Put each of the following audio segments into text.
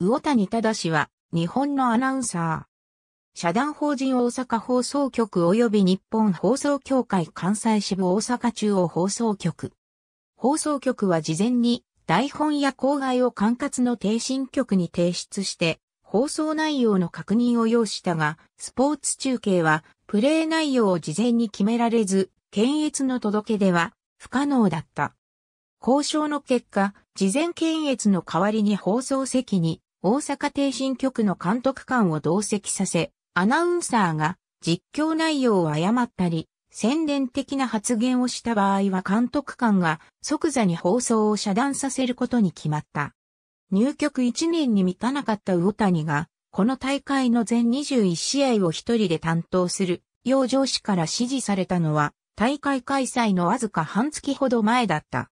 魚谷忠は、日本のアナウンサー。社団法人大阪放送局及び日本放送協会関西支部大阪中央放送局。放送局は事前に台本や公害を管轄の停進局に提出して、放送内容の確認を要したが、スポーツ中継はプレー内容を事前に決められず、検閲の届け出は不可能だった。交渉の結果、事前検閲の代わりに放送席に大阪定身局の監督官を同席させ、アナウンサーが実況内容を誤ったり、宣伝的な発言をした場合は監督官が即座に放送を遮断させることに決まった。入局1年に満たなかった魚谷が、この大会の全21試合を一人で担当する、養生士から指示されたのは、大会開催のわずか半月ほど前だった。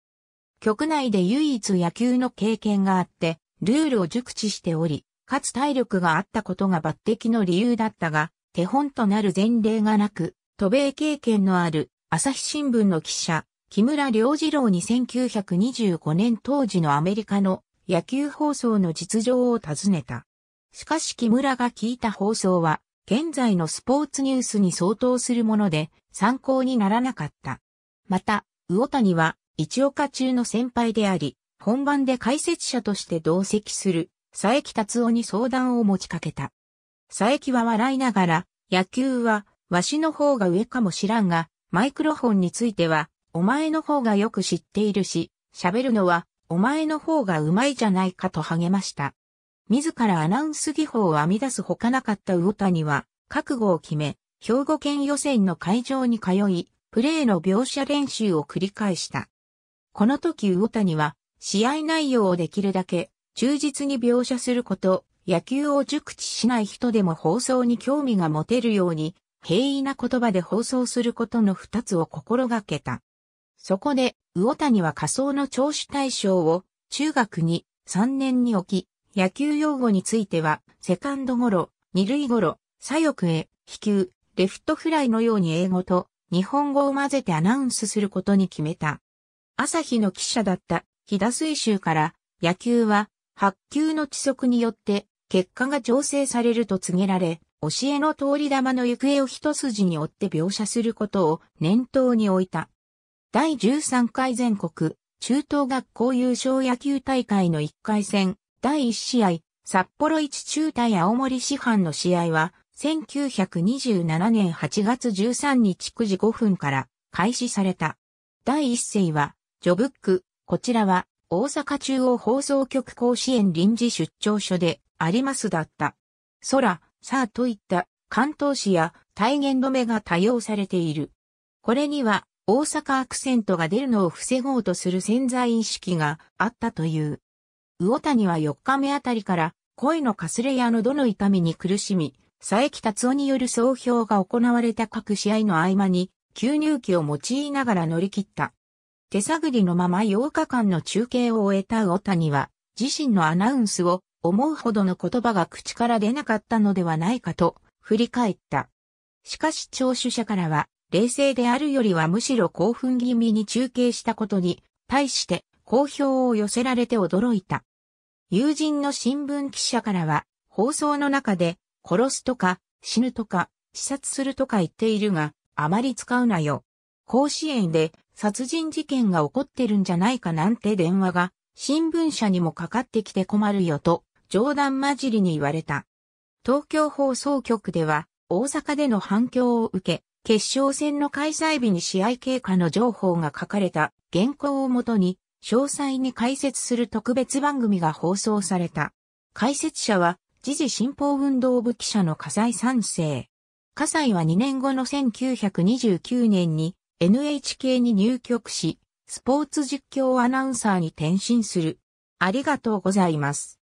局内で唯一野球の経験があって、ルールを熟知しており、かつ体力があったことが抜擢の理由だったが、手本となる前例がなく、渡米経験のある朝日新聞の記者、木村良二郎に1925年当時のアメリカの野球放送の実情を尋ねた。しかし木村が聞いた放送は、現在のスポーツニュースに相当するもので、参考にならなかった。また、魚谷は、一岡中の先輩であり、本番で解説者として同席する佐伯達夫に相談を持ちかけた。佐伯は笑いながら、野球は、わしの方が上かもしらんが、マイクロフォンについては、お前の方がよく知っているし、喋るのは、お前の方が上手いじゃないかと励ました。自らアナウンス技法を編み出すほかなかった魚谷は、覚悟を決め、兵庫県予選の会場に通い、プレーの描写練習を繰り返した。この時魚谷は、試合内容をできるだけ忠実に描写すること、野球を熟知しない人でも放送に興味が持てるように、平易な言葉で放送することの二つを心がけた。そこで、魚谷は仮想の聴取対象を中学に3年に置き、野球用語については、セカンドゴロ、二塁ゴロ、左翼へ、飛球、レフトフライのように英語と日本語を混ぜてアナウンスすることに決めた。朝日の記者だった飛騨水州から野球は発球の遅則によって結果が調整されると告げられ、教えの通り玉の行方を一筋に追って描写することを念頭に置いた。第13回全国中等学校優勝野球大会の1回戦第1試合札幌一中対青森市販の試合は1927年8月13日9時5分から開始された。第1世はジョブックこちらは、大阪中央放送局甲子園臨時出張所で、ありますだった。空、さあといった関東市や体言止めが多用されている。これには大阪アクセントが出るのを防ごうとする潜在意識があったという。魚谷は4日目あたりから声のかすれやどの痛みに苦しみ、佐伯達夫による総評が行われた各試合の合間に吸入器を用いながら乗り切った。手探りのまま8日間の中継を終えた大谷は、自身のアナウンスを思うほどの言葉が口から出なかったのではないかと振り返った。しかし聴取者からは、冷静であるよりはむしろ興奮気味に中継したことに、対して好評を寄せられて驚いた。友人の新聞記者からは、放送の中で、殺すとか、死ぬとか、視察するとか言っているが、あまり使うなよ。甲子園で殺人事件が起こってるんじゃないかなんて電話が、新聞社にもかかってきて困るよと、冗談交じりに言われた。東京放送局では、大阪での反響を受け、決勝戦の開催日に試合経過の情報が書かれた原稿をもとに、詳細に解説する特別番組が放送された。解説者は、時事新報運動部記者の火災三世。火災は2年後の1929年に、NHK に入局し、スポーツ実況アナウンサーに転身する。ありがとうございます。